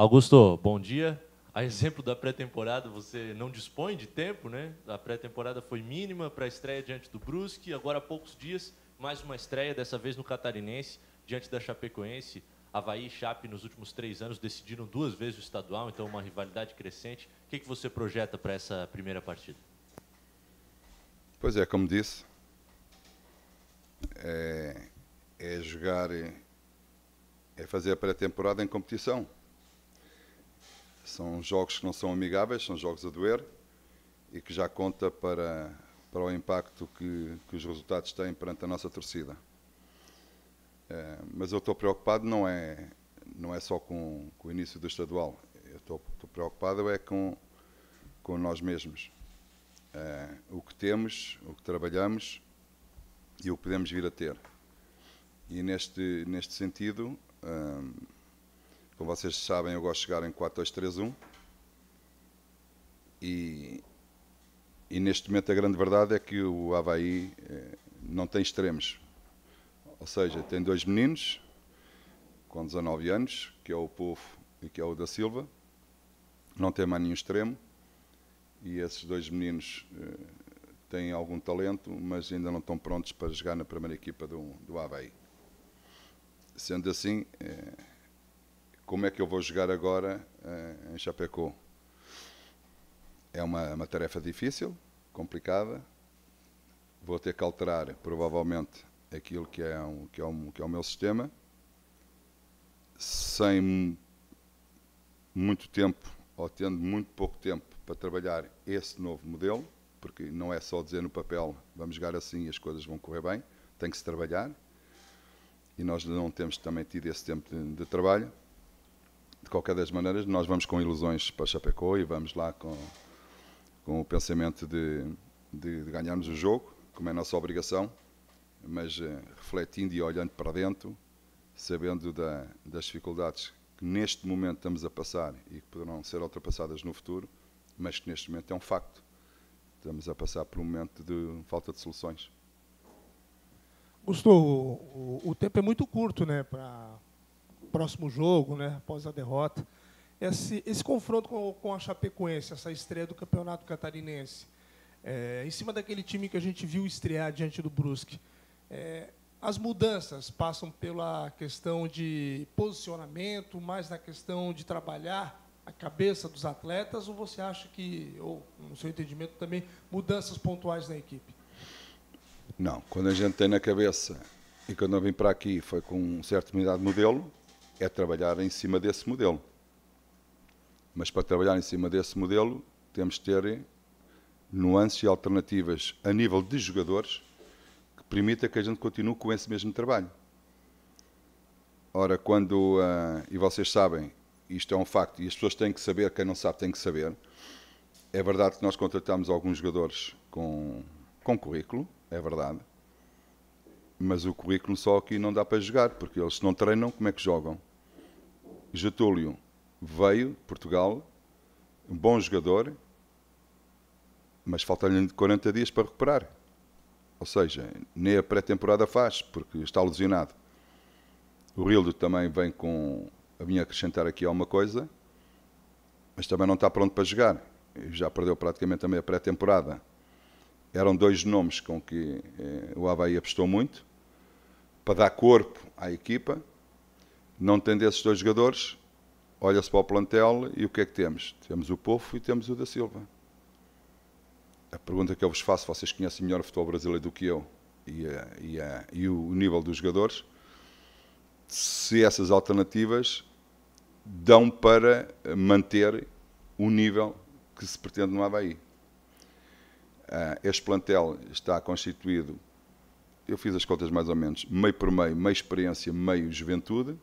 Augusto, bom dia. A exemplo da pré-temporada, você não dispõe de tempo, né? A pré-temporada foi mínima para a estreia diante do Brusque, agora há poucos dias, mais uma estreia, dessa vez no Catarinense, diante da Chapecoense. Havaí e Chape, nos últimos três anos, decidiram duas vezes o estadual, então uma rivalidade crescente. O que, que você projeta para essa primeira partida? Pois é, como disse, é, é jogar, é, é fazer a pré-temporada em competição. São jogos que não são amigáveis, são jogos a doer e que já conta para, para o impacto que, que os resultados têm perante a nossa torcida. É, mas eu estou preocupado não é, não é só com, com o início do estadual, eu estou preocupado é com, com nós mesmos. É, o que temos, o que trabalhamos e o que podemos vir a ter. E neste, neste sentido, hum, como vocês sabem, eu gosto de chegar em 4-2-3-1. E, e neste momento a grande verdade é que o Havaí eh, não tem extremos. Ou seja, tem dois meninos com 19 anos, que é o Povo e que é o da Silva, não tem mais nenhum extremo, e esses dois meninos eh, têm algum talento, mas ainda não estão prontos para jogar na primeira equipa do, do Havaí. Sendo assim, eh, como é que eu vou jogar agora eh, em Chapecó? É uma, uma tarefa difícil, complicada. Vou ter que alterar, provavelmente, aquilo que é, um, que é, um, que é o meu sistema. Sem muito tempo, ou tendo muito pouco tempo, para trabalhar esse novo modelo, porque não é só dizer no papel vamos jogar assim e as coisas vão correr bem, tem que se trabalhar. E nós não temos também tido esse tempo de, de trabalho de qualquer das maneiras, nós vamos com ilusões para Chapecó e vamos lá com, com o pensamento de, de, de ganharmos o jogo, como é a nossa obrigação, mas uh, refletindo e olhando para dentro, sabendo da, das dificuldades que neste momento estamos a passar e que poderão ser ultrapassadas no futuro, mas que neste momento é um facto. Estamos a passar por um momento de falta de soluções. Gustavo, o, o tempo é muito curto né, para próximo jogo, né, após a derrota. Esse, esse confronto com, com, a Chapecoense, essa estreia do Campeonato Catarinense, é, em cima daquele time que a gente viu estrear diante do Brusque, é, as mudanças passam pela questão de posicionamento, mais na questão de trabalhar a cabeça dos atletas, ou você acha que, ou no seu entendimento também, mudanças pontuais na equipe? Não, quando a gente tem na cabeça, e quando eu vim para aqui foi com um certo unidade modelo, é trabalhar em cima desse modelo. Mas para trabalhar em cima desse modelo, temos de ter nuances e alternativas a nível de jogadores que permita que a gente continue com esse mesmo trabalho. Ora, quando, uh, e vocês sabem, isto é um facto, e as pessoas têm que saber, quem não sabe tem que saber, é verdade que nós contratamos alguns jogadores com, com currículo, é verdade, mas o currículo só aqui não dá para jogar, porque eles não treinam, como é que jogam? Getúlio veio, Portugal, um bom jogador, mas falta lhe 40 dias para recuperar. Ou seja, nem a pré-temporada faz, porque está lesionado. O Rildo também vem com. A minha acrescentar aqui alguma coisa, mas também não está pronto para jogar. Já perdeu praticamente a meia pré-temporada. Eram dois nomes com que eh, o Havaí apostou muito para dar corpo à equipa não tendo esses dois jogadores, olha-se para o plantel e o que é que temos? Temos o Pofo e temos o da Silva. A pergunta que eu vos faço, vocês conhecem melhor o futebol brasileiro do que eu e, eh, e, eh, e o nível dos jogadores, se essas alternativas dão para manter o nível que se pretende no Havaí. Eh, este plantel está constituído, eu fiz as contas mais ou menos, meio por meio, meio experiência, meio juventude,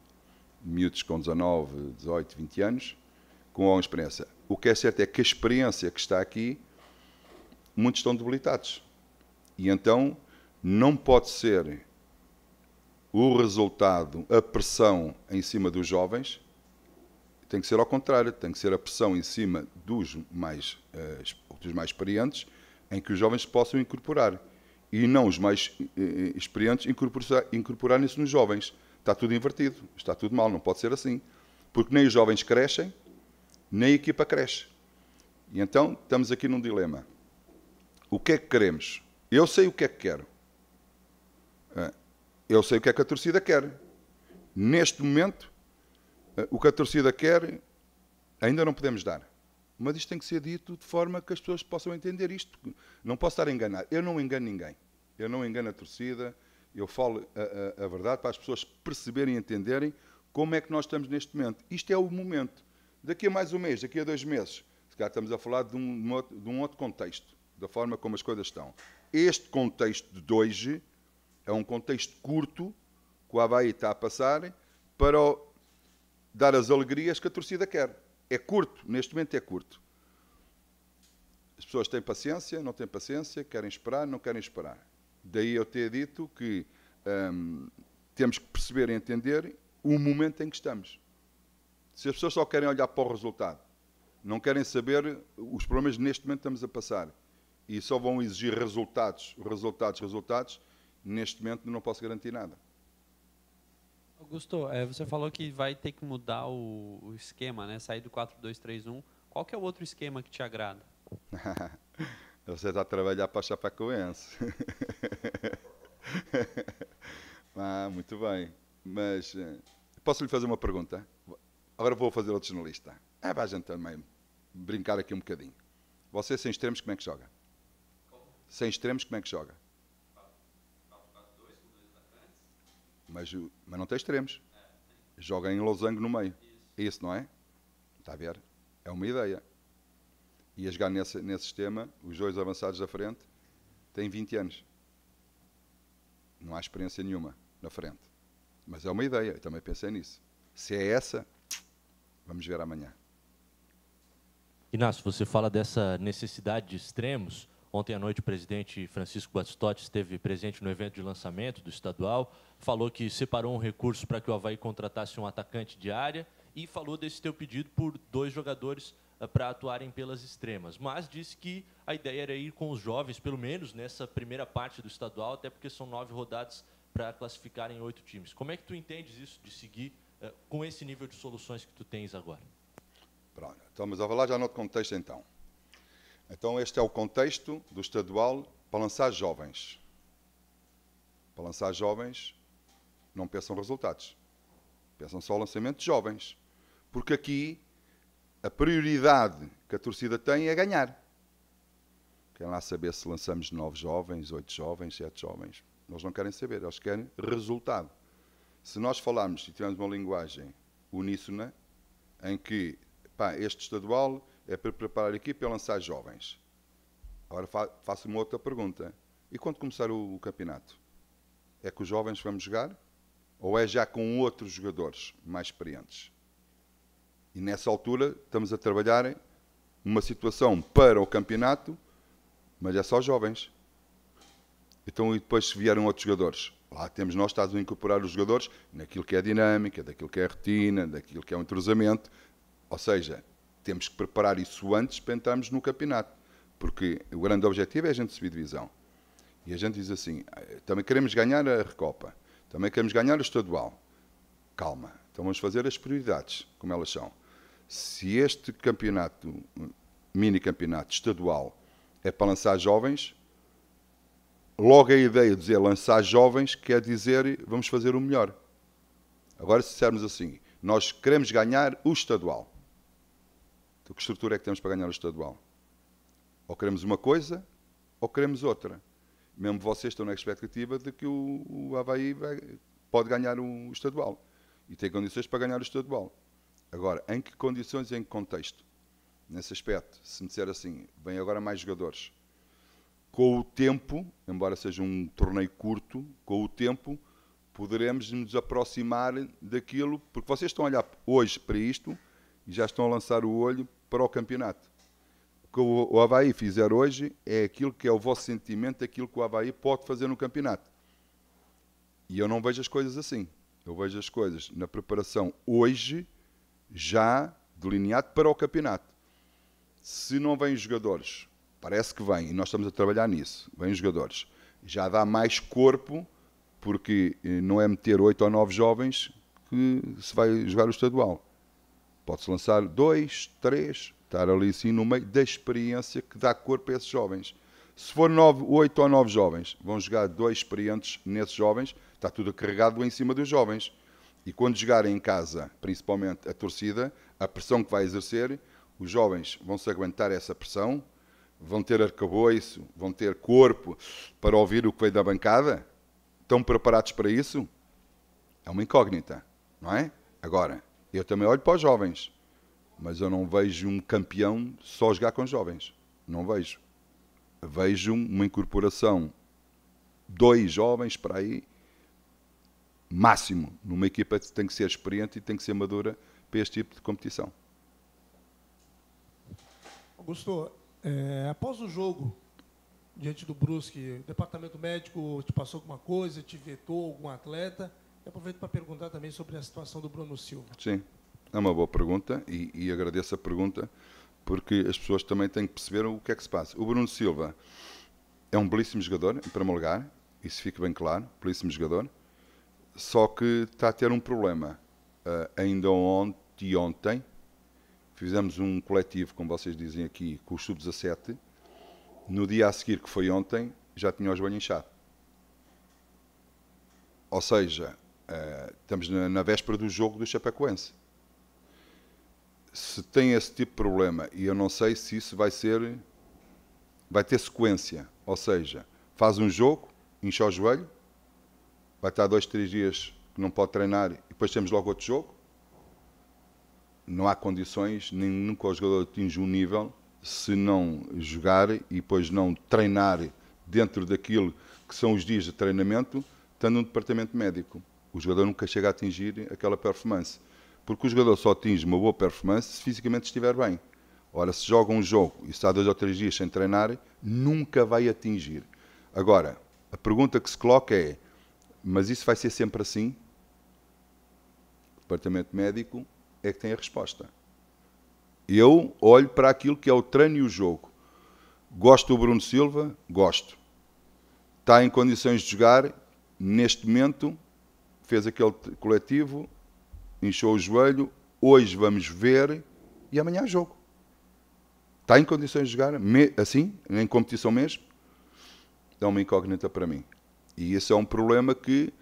miúdos com 19, 18, 20 anos, com alguma experiência. O que é certo é que a experiência que está aqui, muitos estão debilitados. E então não pode ser o resultado, a pressão em cima dos jovens, tem que ser ao contrário, tem que ser a pressão em cima dos mais, eh, dos mais experientes, em que os jovens possam incorporar. E não os mais eh, eh, experientes incorporarem-se nos jovens. Está tudo invertido, está tudo mal, não pode ser assim. Porque nem os jovens crescem, nem a equipa cresce. E então estamos aqui num dilema. O que é que queremos? Eu sei o que é que quero. Ah, eu sei o que é que a torcida quer. Neste momento, ah, o que a torcida quer ainda não podemos dar. Mas isto tem que ser dito de forma que as pessoas possam entender isto. Não posso estar a enganar. Eu não engano ninguém. Eu não engano a torcida, eu falo a, a, a verdade para as pessoas perceberem e entenderem como é que nós estamos neste momento. Isto é o momento. Daqui a mais um mês, daqui a dois meses, se calhar estamos a falar de um, de um outro contexto, da forma como as coisas estão. Este contexto de hoje é um contexto curto que o Havaí está a passar para dar as alegrias que a torcida quer. É curto, neste momento é curto. As pessoas têm paciência, não têm paciência, querem esperar, não querem esperar. Daí eu ter dito que hum, temos que perceber e entender o momento em que estamos. Se as pessoas só querem olhar para o resultado, não querem saber os problemas neste momento estamos a passar e só vão exigir resultados, resultados, resultados, neste momento não posso garantir nada. Augusto, é, você falou que vai ter que mudar o, o esquema, né? Sair do 4-2-3-1. Qual que é o outro esquema que te agrada? Você está a trabalhar para o Chapacoense. ah, muito bem. Mas eh, posso lhe fazer uma pergunta? Agora vou fazer outro jornalista. Ah, vai gente também Brincar aqui um bocadinho. Você sem extremos, como é que joga? Como? Sem extremos, como é que joga? 4-4-2, mas, eh, mas não tem extremos. É, joga em losango no meio. Isso. Isso, não é? Está a ver? É uma ideia e a jogar nesse, nesse sistema, os dois avançados da frente têm 20 anos. Não há experiência nenhuma na frente. Mas é uma ideia, eu também pensei nisso. Se é essa, vamos ver amanhã. Inácio, você fala dessa necessidade de extremos. Ontem à noite, o presidente Francisco Bastotti esteve presente no evento de lançamento do estadual, falou que separou um recurso para que o Havaí contratasse um atacante de área e falou desse teu pedido por dois jogadores eh, para atuarem pelas extremas, mas disse que a ideia era ir com os jovens, pelo menos nessa primeira parte do estadual, até porque são nove rodadas para classificar em oito times. Como é que tu entendes isso de seguir eh, com esse nível de soluções que tu tens agora? Pronto, estamos a falar já no outro contexto então. Então este é o contexto do estadual para lançar jovens. Para lançar jovens, não pensam resultados. Pensam só o lançamento de jovens. Porque aqui a prioridade que a torcida tem é ganhar. Querem lá saber se lançamos nove jovens, oito jovens, sete jovens. Eles não querem saber, eles querem resultado. Se nós falarmos e tivermos uma linguagem uníssona, em que pá, este estadual é para preparar a equipe e lançar jovens. Agora fa faço uma outra pergunta. E quando começar o, o campeonato? É que os jovens vamos jogar? Ou é já com outros jogadores mais experientes? E nessa altura estamos a trabalhar uma situação para o campeonato, mas é só jovens. Então, e depois se vieram outros jogadores. Lá temos nós estado a incorporar os jogadores naquilo que é dinâmica, daquilo que é retina, daquilo que é o entrosamento. Ou seja, temos que preparar isso antes para entrarmos no campeonato. Porque o grande objetivo é a gente subir divisão. E a gente diz assim: ah, também queremos ganhar a Recopa, também queremos ganhar o Estadual. Calma, então vamos fazer as prioridades, como elas são se este campeonato, mini campeonato estadual, é para lançar jovens, logo a ideia de dizer lançar jovens quer dizer vamos fazer o melhor. Agora, se dissermos assim, nós queremos ganhar o estadual. Então, que estrutura é que temos para ganhar o estadual? Ou queremos uma coisa, ou queremos outra. Mesmo vocês estão na expectativa de que o, o Havaí vai, pode ganhar o estadual. E tem condições para ganhar o estadual. Agora, em que condições e em que contexto? Nesse aspecto, se me disser assim, vem agora mais jogadores. Com o tempo, embora seja um torneio curto, com o tempo poderemos nos aproximar daquilo, porque vocês estão a olhar hoje para isto e já estão a lançar o olho para o campeonato. O que o Havaí fizer hoje é aquilo que é o vosso sentimento, aquilo que o Havaí pode fazer no campeonato. E eu não vejo as coisas assim. Eu vejo as coisas na preparação hoje já delineado para o campeonato. Se não vêm jogadores, parece que vêm, e nós estamos a trabalhar nisso, vêm jogadores, já dá mais corpo, porque eh, não é meter oito ou nove jovens que se vai jogar o estadual. Pode-se lançar dois, três, estar ali assim no meio da experiência que dá corpo a esses jovens. Se for nove, oito ou nove jovens, vão jogar dois experientes nesses jovens, está tudo carregado em cima dos jovens. E quando jogarem em casa, principalmente a torcida, a pressão que vai exercer, os jovens vão se aguentar essa pressão, vão ter arcabouço, vão ter corpo para ouvir o que vem da bancada? Estão preparados para isso? É uma incógnita, não é? Agora, eu também olho para os jovens, mas eu não vejo um campeão só jogar com os jovens. Não vejo. Vejo uma incorporação, dois jovens para aí, máximo numa equipa que tem que ser experiente e tem que ser madura para este tipo de competição. Augusto, é, após o jogo, diante do Brusque, o departamento médico te passou alguma coisa, te vetou algum atleta? Eu aproveito para perguntar também sobre a situação do Bruno Silva. Sim, é uma boa pergunta e, e agradeço a pergunta, porque as pessoas também têm que perceber o que é que se passa. O Bruno Silva é um belíssimo jogador, em primeiro lugar, isso fica bem claro, belíssimo jogador. Só que está a ter um problema. Uh, ainda ontem ontem fizemos um coletivo, como vocês dizem aqui, com o sub-17. No dia a seguir, que foi ontem, já tinha o joelho inchado. Ou seja, uh, estamos na, na, véspera do jogo do Chapecoense. Se tem esse tipo de problema, e eu não sei se isso vai ser. vai ter sequência. Ou seja, faz um jogo, incha o joelho, vai estar dois, três dias que não pode treinar e depois temos logo outro jogo. Não há condições, nem nunca o jogador atinge um nível se não jogar e depois não treinar dentro daquilo que são os dias de treinamento, estando num departamento médico. O jogador nunca chega a atingir aquela performance. Porque o jogador só atinge uma boa performance se fisicamente estiver bem. Ora, se joga um jogo e está dois ou três dias sem treinar, nunca vai atingir. Agora, a pergunta que se coloca é: mas isso vai ser sempre assim? O departamento médico é que tem a resposta. Eu olho para aquilo que é o treino e o jogo. Gosto do Bruno Silva? Gosto. Está em condições de jogar? Neste momento, fez aquele coletivo, inchou o joelho. Hoje vamos ver e amanhã jogo. Está em condições de jogar? assim? Em competição mesmo? É uma incógnita para mim. E esse é um problema que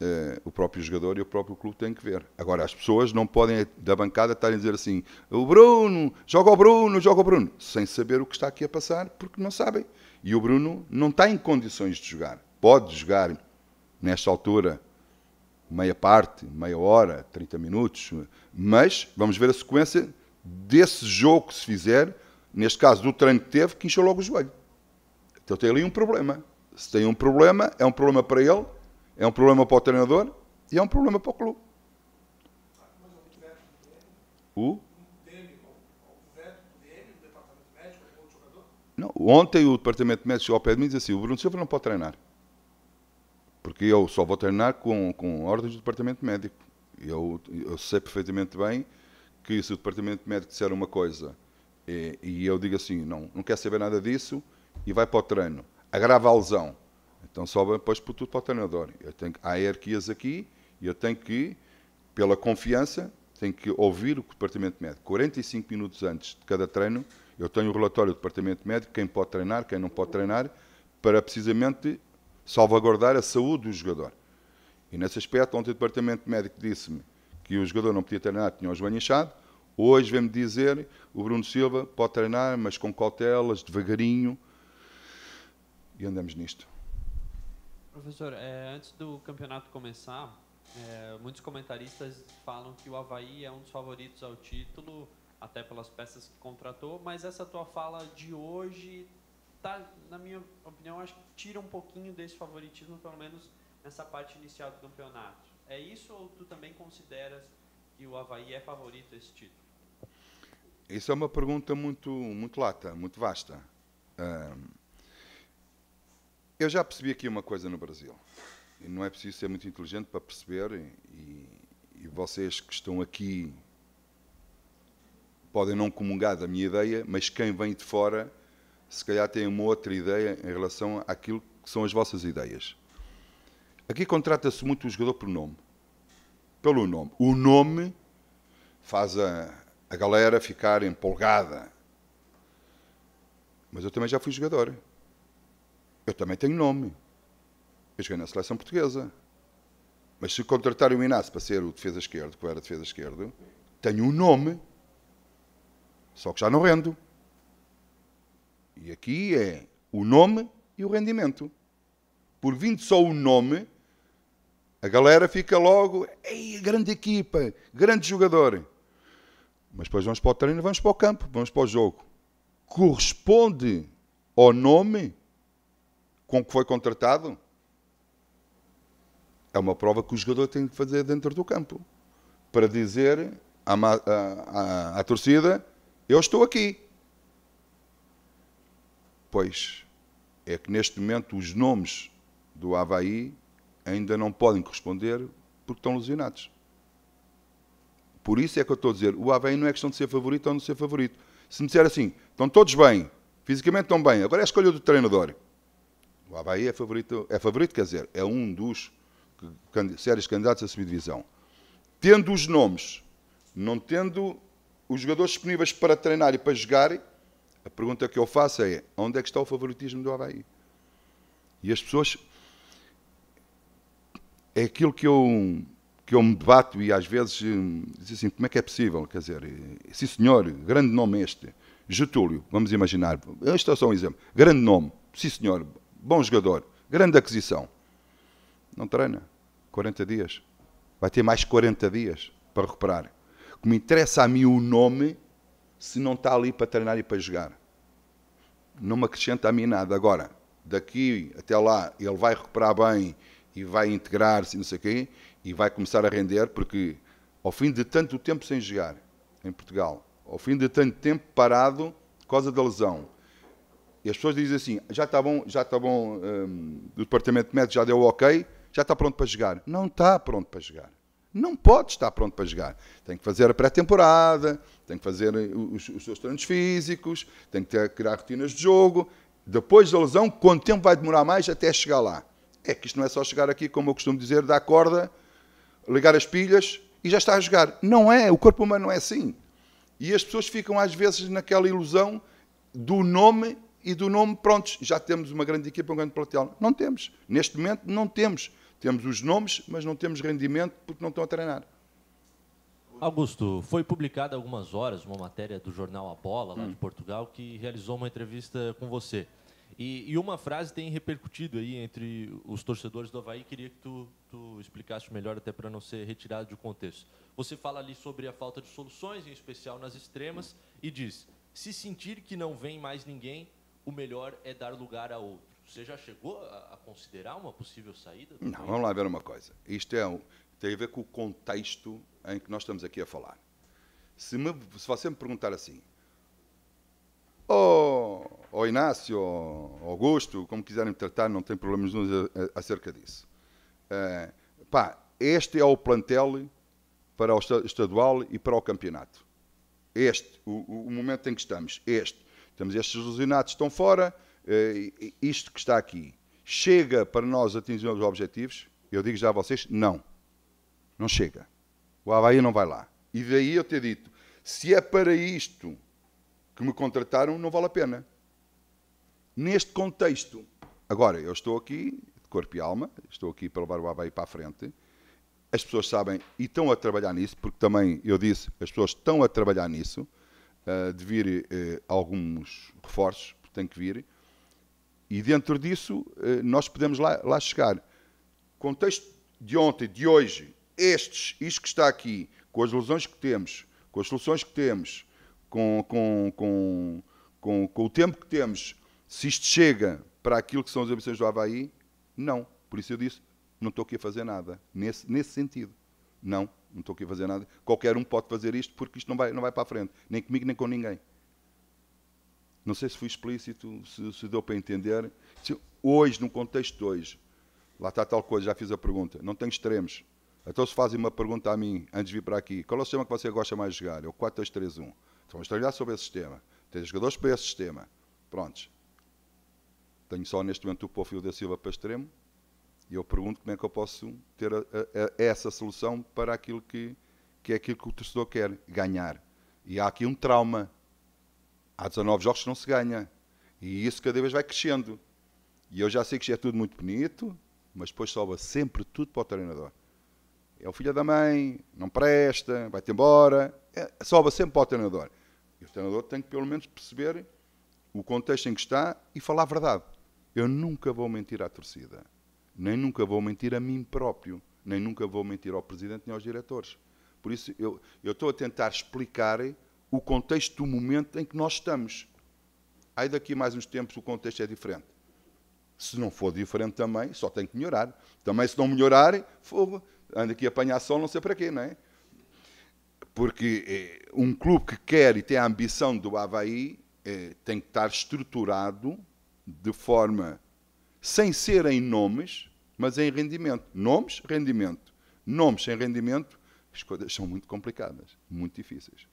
uh, o próprio jogador e o próprio clube têm que ver. Agora, as pessoas não podem, da bancada, estarem a dizer assim: o Bruno, joga o Bruno, joga o Bruno, sem saber o que está aqui a passar, porque não sabem. E o Bruno não está em condições de jogar. Pode jogar nesta altura meia parte, meia hora, 30 minutos, mas vamos ver a sequência desse jogo que se fizer, neste caso do treino que teve, que encheu logo o joelho. Então tem ali um problema. Se tem um problema, é um problema para ele, é um problema para o treinador e é um problema para o clube. O? Não, ontem o departamento médico chegou ao pé de mim e disse assim, o Bruno Silva não pode treinar. Porque eu só vou treinar com, com ordens do departamento médico. Eu, eu sei perfeitamente bem que se o departamento médico disser uma coisa e, eh, e eu digo assim, não, não quer saber nada disso e vai para o treino agrava a lesão. Então sobe depois por tudo para o treinador. Eu tenho, há hierarquias aqui e eu tenho que, pela confiança, tenho que ouvir o departamento médico. 45 minutos antes de cada treino, eu tenho o relatório do departamento médico, quem pode treinar, quem não pode treinar, para precisamente salvaguardar a saúde do jogador. E nesse aspecto, ontem o departamento médico disse-me que o jogador não podia treinar, tinha o joelho inchado. Hoje vem-me dizer o Bruno Silva pode treinar, mas com cautelas, devagarinho, e andamos nisto. Professor, é, antes do campeonato começar, é, muitos comentaristas falam que o Havaí é um dos favoritos ao título, até pelas peças que contratou, mas essa tua fala de hoje, tá, na minha opinião, acho que tira um pouquinho desse favoritismo, pelo menos nessa parte inicial do campeonato. É isso ou tu também consideras que o Havaí é favorito a esse título? Isso é uma pergunta muito, muito lata, muito vasta. Eu já percebi aqui uma coisa no Brasil. E não é preciso ser muito inteligente para perceber, e, e vocês que estão aqui podem não comungar da minha ideia, mas quem vem de fora, se calhar tem uma outra ideia em relação àquilo que são as vossas ideias. Aqui contrata-se muito o jogador por nome. Pelo nome. O nome faz a, a galera ficar empolgada. Mas eu também já fui jogador. Eu também tenho nome. Eu joguei na seleção portuguesa. Mas se contratar o Inácio para ser o defesa esquerdo, que eu era defesa esquerdo, tenho um nome. Só que já não rendo. E aqui é o nome e o rendimento. Por vindo só o nome, a galera fica logo, ei, grande equipa, grande jogador. Mas depois vamos para o treino, vamos para o campo, vamos para o jogo. Corresponde ao nome com que foi contratado? É uma prova que o jogador tem que fazer dentro do campo para dizer à, à, à, à torcida: Eu estou aqui. Pois é que neste momento os nomes do Havaí ainda não podem corresponder porque estão lesionados. Por isso é que eu estou a dizer, o Havaí não é questão de ser favorito ou não ser favorito. Se me disser assim, estão todos bem, fisicamente estão bem, agora é a escolha do treinador. O Havaí é favorito, é favorito, quer dizer, é um dos sérios candidatos à subdivisão. Tendo os nomes, não tendo os jogadores disponíveis para treinar e para jogar, a pergunta que eu faço é: onde é que está o favoritismo do Havaí? E as pessoas. É aquilo que eu, que eu me debato e às vezes hum, diz assim: como é que é possível? Quer dizer, eh, sim senhor, grande nome este. Getúlio, vamos imaginar. Este é só um exemplo. Grande nome. Sim senhor, bom jogador, grande aquisição. Não treina. 40 dias. Vai ter mais 40 dias para recuperar. Como interessa a mim é o nome, se não está ali para treinar e para jogar. Não me acrescenta a mim nada. Agora, daqui até lá, ele vai recuperar bem e vai integrar-se, não sei o quê, e vai começar a render, porque ao fim de tanto tempo sem jogar em Portugal, ao fim de tanto tempo parado por causa da lesão, e as pessoas dizem assim: já está bom, já está bom, um, o departamento de médicos já deu o ok, já está pronto para jogar. Não está pronto para jogar. Não pode estar pronto para jogar. Tem que fazer a pré-temporada, tem que fazer eh, os, os seus treinos físicos, tem que ter, criar rotinas de jogo. Depois da lesão, quanto tempo vai demorar mais até chegar lá? É que isto não é só chegar aqui, como eu costumo dizer, dar corda, ligar as pilhas e já está a jogar. Não é, o corpo humano não é assim. E as pessoas ficam às vezes naquela ilusão do nome e do nome, prontos, já temos uma grande equipa, um grande plantel. Não temos. Neste momento, não temos. Temos os nomes, mas não temos rendimento porque não estão a treinar. Augusto, foi publicada algumas horas uma matéria do jornal A Bola, lá hum. de Portugal, que realizou uma entrevista com você. E, e, uma frase tem repercutido aí entre os torcedores do Havaí, queria que tu, tu explicasse melhor, até para não ser retirado do contexto. Você fala ali sobre a falta de soluções, em especial nas extremas, e diz: se sentir que não vem mais ninguém, o melhor é dar lugar a outro. Você já chegou a, a considerar uma possível saída? Não, país? vamos lá ver uma coisa. Isto é tem a ver com o contexto em que nós estamos aqui a falar. Se, me, se você me perguntar assim, oh, oh Inácio, oh Augusto, como quiserem me tratar, não tem problemas acerca disso. Uh, pá, este é o plantel para o estadual e para o campeonato. Este, o, o momento em que estamos, este. Temos estes ilusionados estão fora, eh, isto que está aqui. Chega para nós atingirmos os objetivos? Eu digo já a vocês, não. Não chega. O Havaí não vai lá. E daí eu ter dito, se é para isto que me contrataram, não vale a pena. Neste contexto. Agora, eu estou aqui, de corpo e alma, estou aqui para levar o Havaí para a frente, as pessoas sabem e estão a trabalhar nisso, porque também eu disse, as pessoas estão a trabalhar nisso de vir uh, eh, alguns reforços, porque tem que vir, e dentro disso uh, nós podemos lá, lá chegar. Contexto de ontem, de hoje, estes, isto que está aqui, com as lesões que temos, com as soluções que temos, com, com, com, com, com o tempo que temos, se isto chega para aquilo que são as ambições do Havaí, não. Por isso eu disse, não estou aqui a fazer nada, nesse, nesse sentido. Não não estou aqui a fazer nada, qualquer um pode fazer isto porque isto não vai, não vai para a frente, nem comigo nem com ninguém. Não sei se fui explícito, se, se deu para entender. Se hoje, no contexto de hoje, lá está tal coisa, já fiz a pergunta, não tenho extremos. Então se fazem uma pergunta a mim, antes de vir para aqui, qual é o sistema que você gosta mais de jogar? É o 4-2-3-1. Então, vamos trabalhar sobre esse sistema. Tem jogadores para esse sistema. Prontos. Tenho só neste momento o Pofio da Silva para extremo, e eu pergunto como é que eu posso ter a, a, a essa solução para aquilo que, que é aquilo que o torcedor quer, ganhar. E há aqui um trauma. Há 19 jogos que não se ganha. E isso cada vez vai crescendo. E eu já sei que é tudo muito bonito, mas depois sobe sempre tudo para o treinador. É o filho da mãe, não presta, vai-te embora. É, sobe sempre para o treinador. E o treinador tem que, pelo menos, perceber o contexto em que está e falar a verdade. Eu nunca vou mentir à torcida nem nunca vou mentir a mim próprio, nem nunca vou mentir ao presidente nem aos diretores. Por isso, eu, eu estou a tentar explicar o contexto do momento em que nós estamos. Aí daqui a mais uns tempos o contexto é diferente. Se não for diferente também, só tem que melhorar. Também se não melhorar, fogo, anda aqui a apanhar sol não sei para quê, não é? Porque eh, um clube que quer e tem a ambição do Havaí eh, tem que estar estruturado de forma sem ser em nomes, mas em rendimento. Nomes, rendimento. Nomes sem rendimento, as coisas são muito complicadas, muito difíceis.